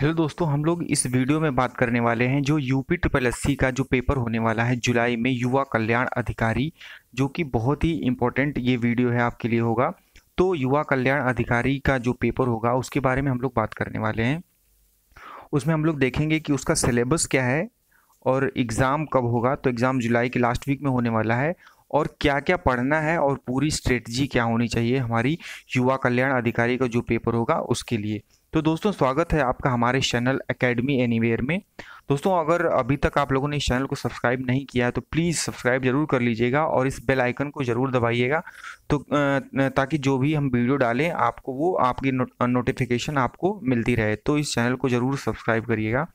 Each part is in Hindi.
हेलो दोस्तों हम लोग इस वीडियो में बात करने वाले हैं जो यूपी ट्रिपल एस का जो पेपर होने वाला है जुलाई में युवा कल्याण अधिकारी जो कि बहुत ही इम्पोर्टेंट ये वीडियो है आपके लिए होगा तो युवा कल्याण अधिकारी का जो पेपर होगा उसके बारे में हम लोग बात करने वाले हैं उसमें हम लोग देखेंगे कि उसका सिलेबस क्या है और एग्ज़ाम कब होगा तो एग्ज़ाम जुलाई के लास्ट वीक में होने वाला है और क्या क्या पढ़ना है और पूरी स्ट्रेटजी क्या होनी चाहिए हमारी युवा कल्याण अधिकारी का जो पेपर होगा उसके लिए तो दोस्तों स्वागत है आपका हमारे चैनल एकेडमी एनीवेयर में दोस्तों अगर अभी तक आप लोगों ने इस चैनल को सब्सक्राइब नहीं किया है तो प्लीज़ सब्सक्राइब जरूर कर लीजिएगा और इस बेल आइकन को ज़रूर दबाइएगा तो ताकि जो भी हम वीडियो डालें आपको वो आपकी नो, नोटिफिकेशन आपको मिलती रहे तो इस चैनल को ज़रूर सब्सक्राइब करिएगा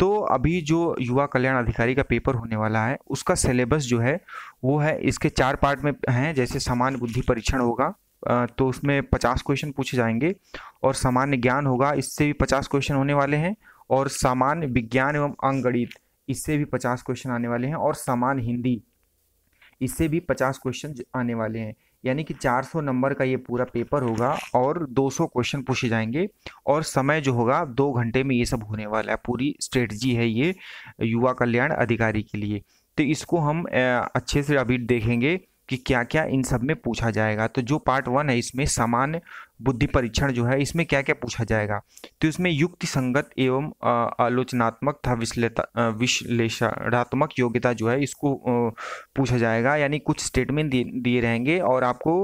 तो अभी जो युवा कल्याण अधिकारी का पेपर होने वाला है उसका सिलेबस जो है वो है इसके चार पार्ट में हैं जैसे सामान्य बुद्धि परीक्षण होगा तो उसमें पचास क्वेश्चन पूछे जाएंगे और सामान्य ज्ञान होगा इससे भी पचास क्वेश्चन होने वाले हैं और सामान्य विज्ञान एवं अंगणित इससे भी पचास क्वेश्चन आने वाले हैं और सामान्य हिंदी इससे भी पचास क्वेश्चन आने वाले हैं यानी कि 400 नंबर का ये पूरा पेपर होगा और 200 क्वेश्चन पूछे जाएंगे और समय जो होगा दो घंटे में ये सब होने वाला है पूरी स्ट्रेटजी है ये युवा कल्याण अधिकारी के लिए तो इसको हम अच्छे से अभी देखेंगे कि क्या क्या इन सब में पूछा जाएगा तो जो पार्ट वन है इसमें सामान्य बुद्धि परीक्षण जो है इसमें क्या क्या पूछा जाएगा तो इसमें युक्ति संगत एवं आलोचनात्मक था विश्लेषणात्मक योग्यता जो है इसको पूछा जाएगा यानी कुछ स्टेटमेंट दिए रहेंगे और आपको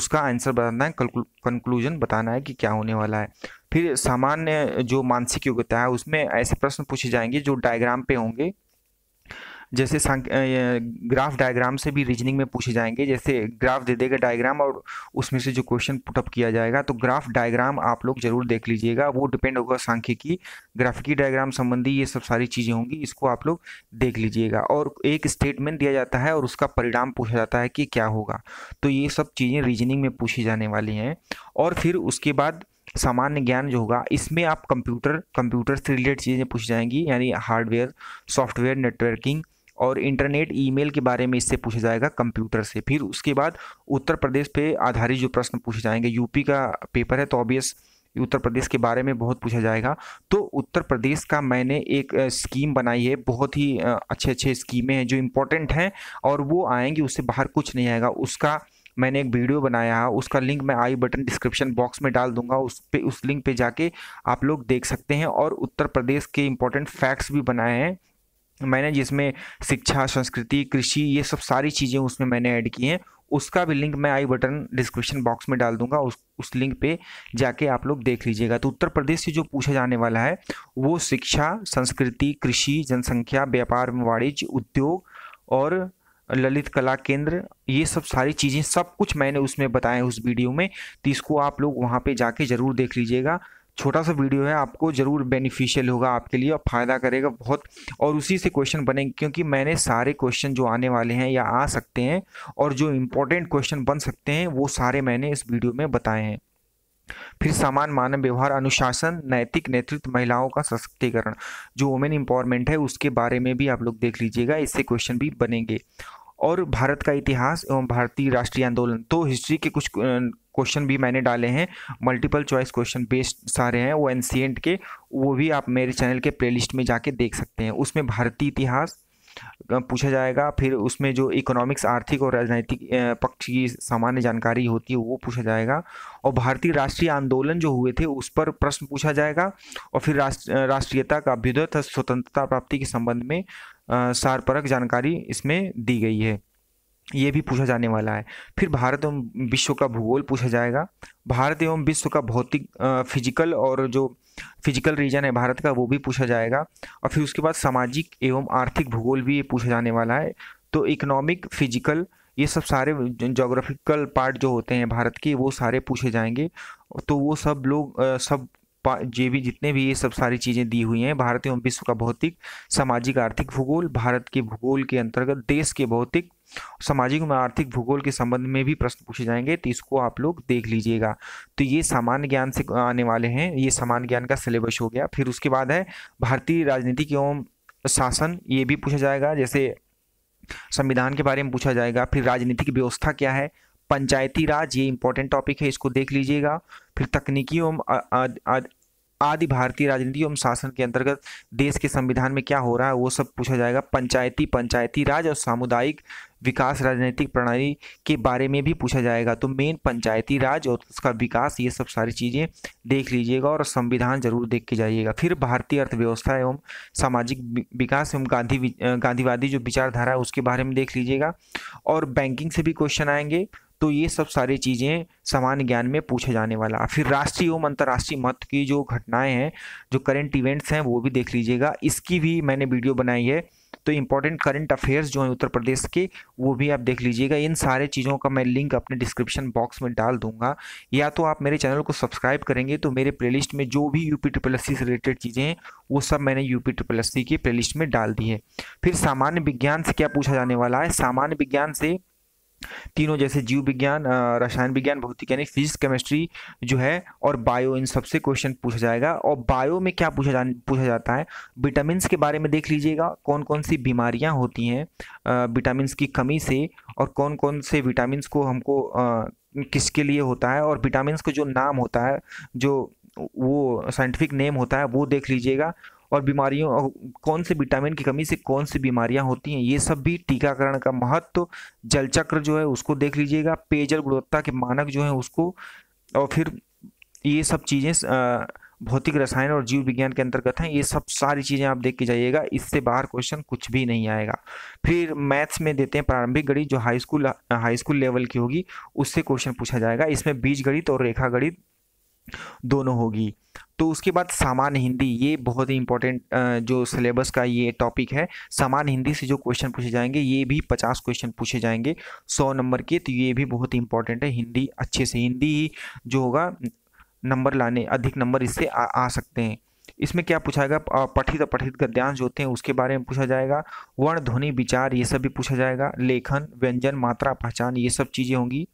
उसका आंसर बताना है कंक्लूजन बताना है कि क्या होने वाला है फिर सामान्य जो मानसिक योग्यता है उसमें ऐसे प्रश्न पूछे जाएंगे जो डायग्राम पे होंगे जैसे ग्राफ डायग्राम से भी रीजनिंग में पूछे जाएंगे जैसे ग्राफ दे देगा डायग्राम और उसमें से जो क्वेश्चन पुटअप किया जाएगा तो ग्राफ डायग्राम आप लोग जरूर देख लीजिएगा वो डिपेंड होगा सांख्यिकी ग्राफिकी डायग्राम संबंधी ये सब सारी चीज़ें होंगी इसको आप लोग देख लीजिएगा और एक स्टेटमेंट दिया जाता है और उसका परिणाम पूछा जाता है कि क्या होगा तो ये सब चीज़ें रीजनिंग में पूछी जाने वाली हैं और फिर उसके बाद सामान्य ज्ञान जो होगा इसमें आप कंप्यूटर कंप्यूटर से रिलेटेड चीज़ें पूछी जाएंगी यानी हार्डवेयर सॉफ्टवेयर नेटवर्किंग और इंटरनेट ईमेल के बारे में इससे पूछा जाएगा कंप्यूटर से फिर उसके बाद उत्तर प्रदेश पे आधारित जो प्रश्न पूछे जाएंगे यूपी का पेपर है तो ऑब्वियस उत्तर प्रदेश के बारे में बहुत पूछा जाएगा तो उत्तर प्रदेश का मैंने एक स्कीम बनाई है बहुत ही अच्छे अच्छे स्कीमें हैं जो इम्पोर्टेंट हैं और वो आएंगी उससे बाहर कुछ नहीं आएगा उसका मैंने एक वीडियो बनाया है उसका लिंक मैं आई बटन डिस्क्रिप्शन बॉक्स में डाल दूंगा उस पे उस लिंक पे जाके आप लोग देख सकते हैं और उत्तर प्रदेश के इम्पोर्टेंट फैक्ट्स भी बनाए हैं मैंने जिसमें शिक्षा संस्कृति कृषि ये सब सारी चीज़ें उसमें मैंने ऐड की हैं उसका भी लिंक मैं आई बटन डिस्क्रिप्शन बॉक्स में डाल दूंगा उस उस लिंक पे जाके आप लोग देख लीजिएगा तो उत्तर प्रदेश से जो पूछा जाने वाला है वो शिक्षा संस्कृति कृषि जनसंख्या व्यापार वाणिज्य उद्योग और ललित कला केंद्र ये सब सारी चीज़ें सब कुछ मैंने उसमें बताया उस वीडियो में तो इसको आप लोग वहाँ पे जाके ज़रूर देख लीजिएगा छोटा सा वीडियो है आपको ज़रूर बेनिफिशियल होगा आपके लिए और फ़ायदा करेगा बहुत और उसी से क्वेश्चन बनेंगे क्योंकि मैंने सारे क्वेश्चन जो आने वाले हैं या आ सकते हैं और जो इम्पोर्टेंट क्वेश्चन बन सकते हैं वो सारे मैंने इस वीडियो में बताए हैं फिर समान मानव व्यवहार अनुशासन नैतिक नेतृत्व महिलाओं का सशक्तिकरण जो वुमेन एम्पावरमेंट है उसके बारे में भी आप लोग देख लीजिएगा इससे क्वेश्चन भी बनेंगे और भारत का इतिहास एवं भारतीय राष्ट्रीय आंदोलन तो हिस्ट्री के कुछ क्वेश्चन भी मैंने डाले हैं मल्टीपल चॉइस क्वेश्चन बेस्ड सारे हैं वो एनसीएंट के वो भी आप मेरे चैनल के प्लेलिस्ट में जाके देख सकते हैं उसमें भारतीय इतिहास पूछा जाएगा फिर उसमें जो इकोनॉमिक्स आर्थिक और राजनीतिक पक्ष की सामान्य जानकारी होती है वो पूछा जाएगा और भारतीय राष्ट्रीय आंदोलन जो हुए थे उस पर प्रश्न पूछा जाएगा और फिर राष्ट्र राष्ट्रीयता का अभ्युदय तथा स्वतंत्रता प्राप्ति के संबंध में सारपरक जानकारी इसमें दी गई है ये भी पूछा जाने वाला है फिर भारत एवं विश्व का भूगोल पूछा जाएगा भारत एवं विश्व का भौतिक फिजिकल और जो फिजिकल रीजन है भारत का वो भी पूछा जाएगा और फिर उसके बाद सामाजिक एवं आर्थिक भूगोल भी ये पूछा जाने वाला है तो इकोनॉमिक फिजिकल ये सब सारे जोग्राफिकल पार्ट जो होते हैं भारत के वो सारे पूछे जाएंगे तो वो सब लोग सब जे भी जितने भी ये सब सारी चीज़ें दी हुई हैं भारत एवं विश्व का भौतिक सामाजिक आर्थिक भूगोल भारत के भूगोल के अंतर्गत देश के भौतिक सामाजिक में आर्थिक भूगोल के संबंध में भी प्रश्न पूछे जाएंगे तो इसको आप लोग देख लीजिएगा तो ये सामान्य ज्ञान से आने वाले हैं ये सामान्य ज्ञान का सिलेबस हो गया फिर उसके बाद है भारतीय राजनीतिक एवं शासन ये भी पूछा जाएगा जैसे संविधान के बारे में पूछा जाएगा फिर राजनीतिक व्यवस्था क्या है पंचायती राज ये इंपॉर्टेंट टॉपिक है इसको देख लीजिएगा फिर तकनीकी एवं आदि भारतीय राजनीति एवं शासन के अंतर्गत देश के संविधान में क्या हो रहा है वो सब पूछा जाएगा पंचायती पंचायती राज और सामुदायिक विकास राजनीतिक प्रणाली के बारे में भी पूछा जाएगा तो मेन पंचायती राज और उसका विकास ये सब सारी चीज़ें देख लीजिएगा और संविधान जरूर देख के जाइएगा फिर भारतीय अर्थव्यवस्था एवं सामाजिक विकास एवं गांधी गांधीवादी जो विचारधारा है उसके बारे में देख लीजिएगा और बैंकिंग से भी क्वेश्चन आएंगे तो ये सब सारी चीज़ें सामान्य ज्ञान में पूछे जाने वाला फिर राष्ट्रीय एवं अंतर्राष्ट्रीय महत्व की जो घटनाएं हैं जो करंट इवेंट्स हैं वो भी देख लीजिएगा इसकी भी मैंने वीडियो बनाई है तो इम्पोर्टेंट करंट अफेयर्स जो हैं उत्तर प्रदेश के वो भी आप देख लीजिएगा इन सारे चीज़ों का मैं लिंक अपने डिस्क्रिप्शन बॉक्स में डाल दूंगा या तो आप मेरे चैनल को सब्सक्राइब करेंगे तो मेरे प्लेलिस्ट में जो भी यूपी ट्रिपल एस से रिलेटेड चीज़ें हैं वो सब मैंने यूपी ट्रिपल एस की प्ले में डाल दी है फिर सामान्य विज्ञान से क्या पूछा जाने वाला है सामान्य विज्ञान से तीनों जैसे जीव विज्ञान रसायन विज्ञान भौतिक यानी फिजिक्स केमिस्ट्री जो है और बायो इन सबसे क्वेश्चन पूछा जाएगा और बायो में क्या पूछा जा पूछा जाता है विटामिन के बारे में देख लीजिएगा कौन कौन सी बीमारियाँ होती हैं विटामिन की कमी से और कौन कौन से विटामिन को हमको आ, किसके लिए होता है और विटामिन का जो नाम होता है जो वो साइंटिफिक नेम होता है वो देख लीजिएगा और बीमारियों कौन से विटामिन की कमी से कौन सी बीमारियां होती हैं ये सब भी टीकाकरण का महत्व तो जल चक्र जो है उसको देख लीजिएगा पेयजल गुणवत्ता के मानक जो है उसको और फिर ये सब चीज़ें भौतिक रसायन और जीव विज्ञान के अंतर्गत हैं ये सब सारी चीज़ें आप देख के जाइएगा इससे बाहर क्वेश्चन कुछ भी नहीं आएगा फिर मैथ्स में देते हैं प्रारंभिक गणित जो high school high school level की होगी उससे क्वेश्चन पूछा जाएगा इसमें बीज गणित और रेखा गणित दोनों होगी तो उसके बाद सामान्य हिंदी ये बहुत ही इंपॉर्टेंट जो सिलेबस का ये टॉपिक है सामान्य हिंदी से जो क्वेश्चन पूछे जाएंगे ये भी पचास क्वेश्चन पूछे जाएंगे सौ नंबर के तो ये भी बहुत ही इंपॉर्टेंट है हिंदी अच्छे से हिंदी ही जो होगा नंबर लाने अधिक नंबर इससे आ, आ सकते हैं इसमें क्या पूछा जाएगा पठित पठित गद्यांश जो होते हैं उसके बारे में पूछा जाएगा वर्ण ध्वनि विचार ये सब भी पूछा जाएगा लेखन व्यंजन मात्रा पहचान ये सब चीज़ें होंगी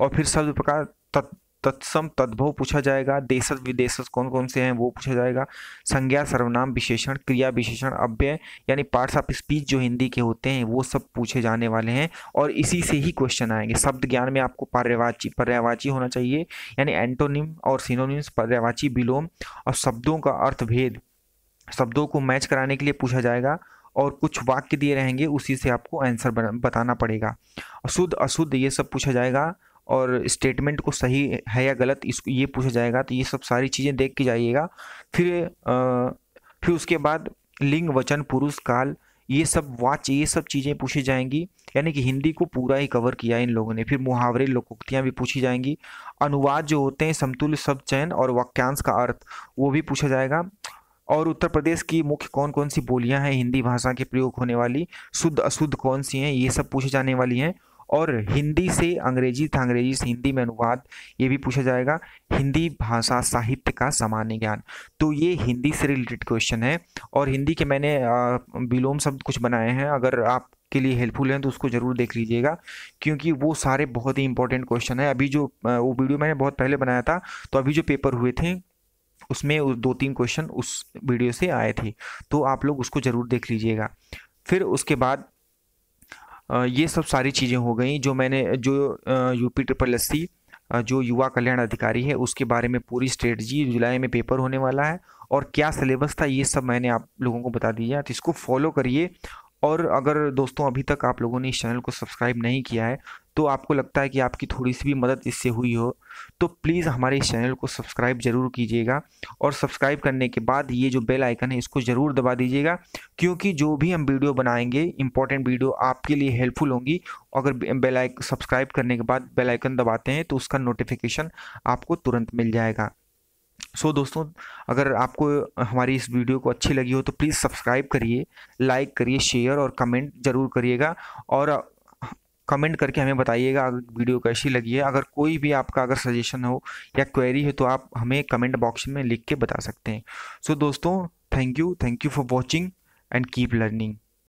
और फिर शब्द प्रकार तत् तत्सम तद्भव पूछा जाएगा देशज विदेशज कौन कौन से हैं वो पूछा जाएगा संज्ञा सर्वनाम विशेषण क्रिया विशेषण अव्यय यानी पार्ट्स ऑफ स्पीच जो हिंदी के होते हैं वो सब पूछे जाने वाले हैं और इसी से ही क्वेश्चन आएंगे शब्द ज्ञान में आपको पर्यावाची पर्यावाची होना चाहिए यानी एंटोनिम और सिनोनिम्स पर्यावाची विलोम और शब्दों का अर्थ भेद शब्दों को मैच कराने के लिए पूछा जाएगा और कुछ वाक्य दिए रहेंगे उसी से आपको आंसर बताना पड़ेगा शुद्ध अशुद्ध ये सब पूछा जाएगा और स्टेटमेंट को सही है या गलत इसको ये पूछा जाएगा तो ये सब सारी चीज़ें देख के जाइएगा फिर आ, फिर उसके बाद लिंग वचन पुरुष काल ये सब वाच ये सब चीज़ें पूछी जाएंगी यानी कि हिंदी को पूरा ही कवर किया इन लोगों ने फिर मुहावरे लोकोक्तियाँ भी पूछी जाएंगी अनुवाद जो होते हैं समतुल्य शब्द चयन और वाक्यांश का अर्थ वो भी पूछा जाएगा और उत्तर प्रदेश की मुख्य कौन कौन सी बोलियां हैं हिंदी भाषा के प्रयोग होने वाली शुद्ध अशुद्ध कौन सी हैं ये सब पूछी जाने वाली हैं और हिंदी से अंग्रेजी तथा अंग्रेजी से हिंदी में अनुवाद ये भी पूछा जाएगा हिंदी भाषा साहित्य का सामान्य ज्ञान तो ये हिंदी से रिलेटेड क्वेश्चन है और हिंदी के मैंने विलोम शब्द कुछ बनाए हैं अगर आप के लिए हेल्पफुल हैं तो उसको ज़रूर देख लीजिएगा क्योंकि वो सारे बहुत ही इंपॉर्टेंट क्वेश्चन है अभी जो वो वीडियो मैंने बहुत पहले बनाया था तो अभी जो पेपर हुए थे उसमें दो तीन क्वेश्चन उस वीडियो से आए थे तो आप लोग उसको ज़रूर देख लीजिएगा फिर उसके बाद ये सब सारी चीज़ें हो गई जो मैंने जो यूपी ट्रिपल एस सी जो युवा कल्याण अधिकारी है उसके बारे में पूरी स्ट्रेटजी जुलाई में पेपर होने वाला है और क्या सिलेबस था ये सब मैंने आप लोगों को बता दिया तो इसको फॉलो करिए और अगर दोस्तों अभी तक आप लोगों ने इस चैनल को सब्सक्राइब नहीं किया है तो आपको लगता है कि आपकी थोड़ी सी भी मदद इससे हुई हो तो प्लीज़ हमारे इस चैनल को सब्सक्राइब ज़रूर कीजिएगा और सब्सक्राइब करने के बाद ये जो बेल आइकन है इसको ज़रूर दबा दीजिएगा क्योंकि जो भी हम वीडियो बनाएंगे इंपॉर्टेंट वीडियो आपके लिए हेल्पफुल होंगी अगर बेलाइक सब्सक्राइब करने के बाद बेलाइकन दबाते हैं तो उसका नोटिफिकेशन आपको तुरंत मिल जाएगा सो so, दोस्तों अगर आपको हमारी इस वीडियो को अच्छी लगी हो तो प्लीज़ सब्सक्राइब करिए लाइक करिए शेयर और कमेंट ज़रूर करिएगा और कमेंट करके हमें बताइएगा अगर वीडियो कैसी लगी है अगर कोई भी आपका अगर सजेशन हो या क्वेरी है तो आप हमें कमेंट बॉक्स में लिख के बता सकते हैं सो so, दोस्तों thank you thank you for watching and keep learning